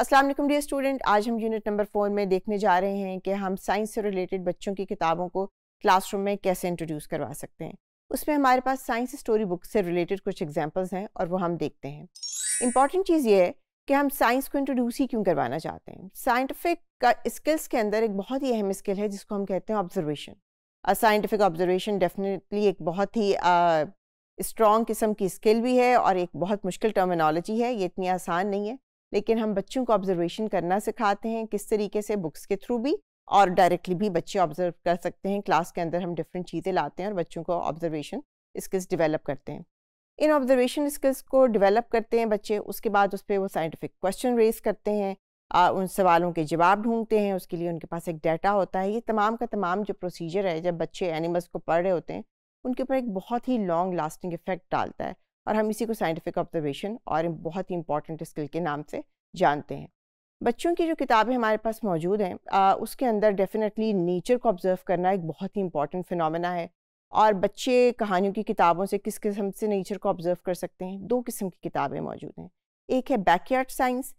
अस्सलाम वालेकुम dear student आज हम यूनिट नंबर फोर में देखने जा रहे हैं कि हम साइंस से रिलेटेड बच्चों की किताबों को क्लासरूम में कैसे इंट्रोड्यूस करवा सकते हैं उसमें हमारे पास साइंस स्टोरी बुक से रिलेटेड कुछ एग्जाम्पल्स हैं और वो हम देखते हैं इंपॉर्टेंट चीज़ ये है कि हम साइंस को इंट्रोड्यूस ही क्यों करवाना चाहते हैं साइंटिफिक स्किल्स के अंदर एक बहुत ही अहम स्किल है जिसको हम कहते हैं ऑब्जर्वेशन साइंटिफिक ऑब्जर्वेशन डेफिनेटली एक बहुत ही स्ट्रॉन्ग uh, किस्म की स्किल भी है और एक बहुत मुश्किल टर्मिनोलॉजी है ये इतनी आसान नहीं है लेकिन हम बच्चों को ऑब्जर्वेशन करना सिखाते हैं किस तरीके से बुक्स के थ्रू भी और डायरेक्टली भी बच्चे ऑब्जर्व कर सकते हैं क्लास के अंदर हम डिफरेंट चीज़ें लाते हैं और बच्चों को ऑब्जर्वेशन स्किल्स डिवेलप करते हैं इन ऑब्जर्वेशन स्किल्स को डिवेलप करते हैं बच्चे उसके बाद उस पर वो साइंटिफिक क्वेश्चन रेज करते हैं उन सवालों के जवाब ढूंढते हैं उसके लिए उनके पास एक डाटा होता है ये तमाम का तमाम जो प्रोसीजर है जब बच्चे एनिमल्स को पढ़ रहे होते हैं उनके ऊपर एक बहुत ही लॉन्ग लास्टिंग इफेक्ट डालता है और हम इसी को साइंटिफिक ऑब्जर्वेशन और बहुत ही इंपॉर्टेंट स्किल के नाम से जानते हैं बच्चों की जो किताबें हमारे पास मौजूद हैं उसके अंदर डेफिनेटली नेचर को ऑब्ज़र्व करना एक बहुत ही इंपॉर्टेंट फिनमिना है और बच्चे कहानियों की किताबों से किस किस्म से नेचर को ऑब्ज़र्व कर सकते हैं दो किस्म की किताबें मौजूद हैं एक है बैकयार्ड साइंस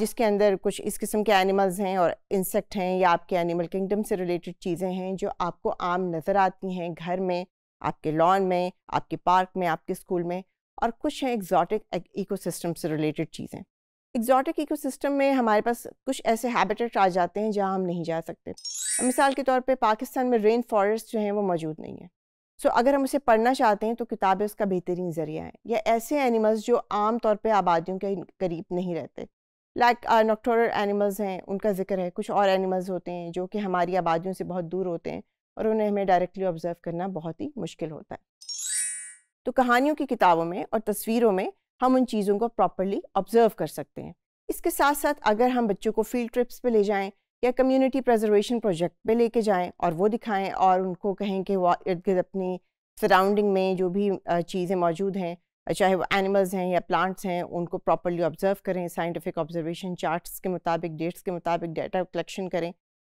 जिसके अंदर कुछ इस किस्म के एनिमल्स हैं और इंसेक्ट हैं या आपके एनिमल किंगडम से रिलेटेड चीज़ें हैं जो आपको आम नज़र आती हैं घर में आपके लॉन में आपके पार्क में आपके स्कूल में और कुछ हैं एग्जॉटिक इकोसिस्टम से रिलेटेड चीज़ें एग्जॉटिक इकोसिस्टम में हमारे पास कुछ ऐसे हैबिटेट आ जाते हैं जहाँ हम नहीं जा सकते मिसाल के तौर पर पाकिस्तान में रेन फॉरेस्ट जो हैं वो मौजूद नहीं है सो so, अगर हम उसे पढ़ना चाहते हैं तो किताबें उसका बेहतरीन ज़रिया है या ऐसे एनिमल्स जो आम तौर पे आबादियों के करीब नहीं रहते लाइक नोक्टोर एनिमल्स हैं उनका जिक्र है कुछ और एनिमल्स होते हैं जो कि हमारी आबादियों से बहुत दूर होते हैं और उन्हें हमें डायरेक्टली ऑब्ज़र्व करना बहुत ही मुश्किल होता है तो कहानियों की किताबों में और तस्वीरों में हम उन चीज़ों को प्रॉपरली ऑब्ज़र्व कर सकते हैं इसके साथ साथ अगर हम बच्चों को फील्ड ट्रिप्स पे ले जाएं या कम्युनिटी प्रज़र्वेशन प्रोजेक्ट पे लेके जाएं और वो दिखाएं और उनको कहें कि वो इर्द गिर्द अपनी सराउंडिंग में जो भी चीज़ें मौजूद हैं चाहे वो एनिमल्स हैं या प्लांट्स हैं उनको प्रॉपरली ऑब्जर्व करें साइंटिफिक ऑब्जर्वेशन चार्ट्स के मुताबिक डेट्स के मुताबिक डाटा कलेक्शन करें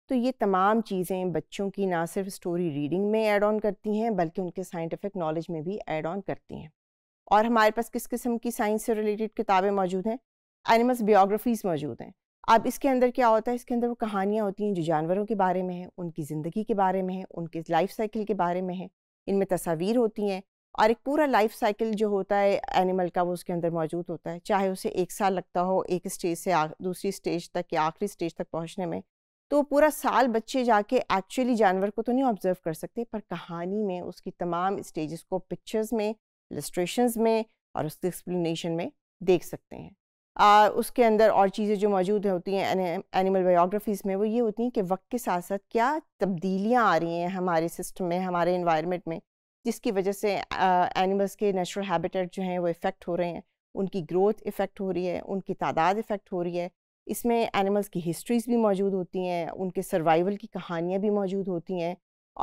तो ये तमाम चीज़ें बच्चों की ना सिर्फ स्टोरी रीडिंग में ऐड ऑन करती हैं बल्कि उनके साइंटिफिक नॉलेज में भी ऐड ऑन करती हैं और हमारे पास किस किस्म की साइंस से रिलेटेड किताबें मौजूद हैं एनिमल्स बायोग्राफीज़ मौजूद हैं अब इसके अंदर क्या होता है इसके अंदर वो कहानियाँ होती हैं जो जानवरों के बारे में हैं उनकी ज़िंदगी के बारे में है उनके लाइफ साइकिल के बारे में है इनमें तस्वीर होती हैं और एक पूरा लाइफ साइकिल जो होता है एनिमल का वो उसके अंदर मौजूद होता है चाहे उसे एक साल लगता हो एक स्टेज से दूसरी स्टेज तक या आखिरी स्टेज तक पहुँचने में तो पूरा साल बच्चे जाके एक्चुअली जानवर को तो नहीं ऑब्जर्व कर सकते पर कहानी में उसकी तमाम स्टेजेस को पिक्चर्स में लिस्ट्रेशन में और उसके एक्सप्लेनेशन में देख सकते हैं आ, उसके अंदर और चीज़ें जो मौजूद होती हैं एनिमल बायोग्राफीज़ में वो ये होती हैं कि वक्त के साथ साथ क्या तब्दीलियाँ आ रही हैं हमारे सिस्टम में हमारे इन्वायरमेंट में जिसकी वजह से एनिमल्स के नेचुरल हैबिटेट जो हैं वो इफ़ेक्ट हो रहे हैं उनकी ग्रोथ इफ़ेक्ट हो रही है उनकी तादाद इफ़ेक्ट हो रही है इसमें एनिमल्स की हिस्ट्रीज़ भी मौजूद होती हैं उनके सर्वाइवल की कहानियाँ भी मौजूद होती हैं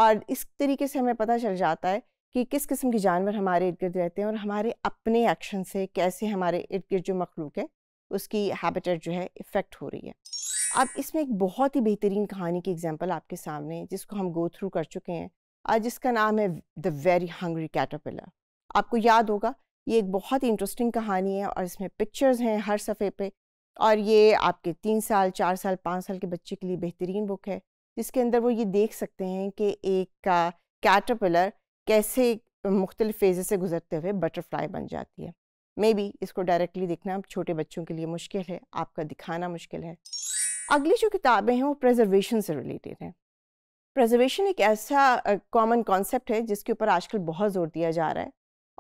और इस तरीके से हमें पता चल जाता है कि किस किस्म के जानवर हमारे इर्द गिर्द रहते हैं और हमारे अपने एक्शन से कैसे हमारे इर्द गिर्द जो मखलूक है उसकी हैबिटेट जो है इफ़ेक्ट हो रही है अब इसमें एक बहुत ही बेहतरीन कहानी की एग्जांपल आपके सामने जिसको हम गो थ्रू कर चुके हैं और जिसका नाम है द वेरी हंग्री कैटरपिलर आपको याद होगा ये एक बहुत ही इंटरेस्टिंग कहानी है और इसमें पिक्चर्स हैं हर सफ़े पे और ये आपके तीन साल चार साल पाँच साल के बच्चे के लिए बेहतरीन बुक है जिसके अंदर वो ये देख सकते हैं कि एक का कैटरपिलर कैसे मुख्तलिफ फेजे से गुजरते हुए बटरफ्लाई बन जाती है मे बी इसको डायरेक्टली देखना छोटे बच्चों के लिए मुश्किल है आपका दिखाना मुश्किल है अगली जो किताबें हैं वो प्रेजर्वेशन से रिलेटेड हैं प्रेजर्वेशन एक ऐसा कॉमन कॉन्सेप्ट है जिसके ऊपर आजकल बहुत जोर दिया जा रहा है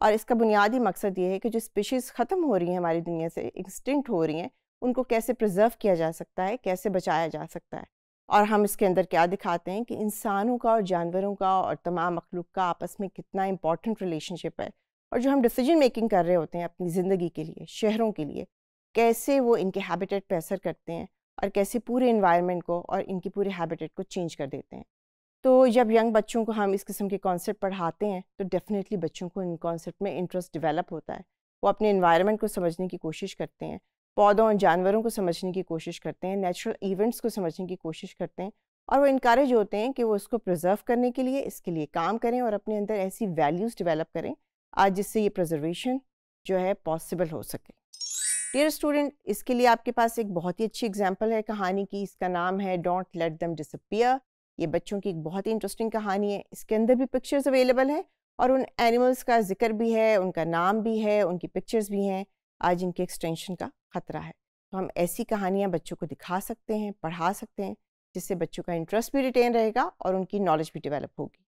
और इसका बुनियादी मकसद ये है कि जो स्पीशीज़ ख़त्म हो रही हैं हमारी दुनिया से एक्सटिंक्ट हो रही हैं उनको कैसे प्रिजर्व किया जा सकता है कैसे बचाया जा सकता है और हम इसके अंदर क्या दिखाते हैं कि इंसानों का और जानवरों का और तमाम मखलूक का आपस में कितना इम्पॉर्टेंट रिलेशनशिप है और जो हम डिसीजन मेकिंग कर रहे होते हैं अपनी ज़िंदगी के लिए शहरों के लिए कैसे वो इनके हैबिटेट पर असर करते हैं और कैसे पूरे इन्वायरमेंट को और इनकी पूरे हैबिटेट को चेंज कर देते हैं तो जब यंग बच्चों को हम इस किस्म के कॉन्सेप्ट पढ़ाते हैं तो डेफ़िनेटली बच्चों को इन कॉन्सेप्ट में इंटरेस्ट डेवलप होता है वो अपने इन्वायरमेंट को समझने की कोशिश करते हैं पौधों और जानवरों को समझने की कोशिश करते हैं नेचुरल इवेंट्स को समझने की कोशिश करते हैं और वो इनक्रेज होते हैं कि वो उसको प्रिजर्व करने के लिए इसके लिए काम करें और अपने अंदर ऐसी वैल्यूज़ डिवेलप करें आज जिससे ये प्रज़र्वेशन जो है पॉसिबल हो सके डियर स्टूडेंट इसके लिए आपके पास एक बहुत ही अच्छी एग्जाम्पल है कहानी की इसका नाम है डोंट लेट दम डिसअपियर ये बच्चों की एक बहुत ही इंटरेस्टिंग कहानी है इसके अंदर भी पिक्चर्स अवेलेबल है और उन एनिमल्स का जिक्र भी है उनका नाम भी है उनकी पिक्चर्स भी हैं आज इनके एक्सटेंशन का ख़तरा है तो हम ऐसी कहानियाँ बच्चों को दिखा सकते हैं पढ़ा सकते हैं जिससे बच्चों का इंटरेस्ट भी रिटेन रहेगा और उनकी नॉलेज भी डेवलप होगी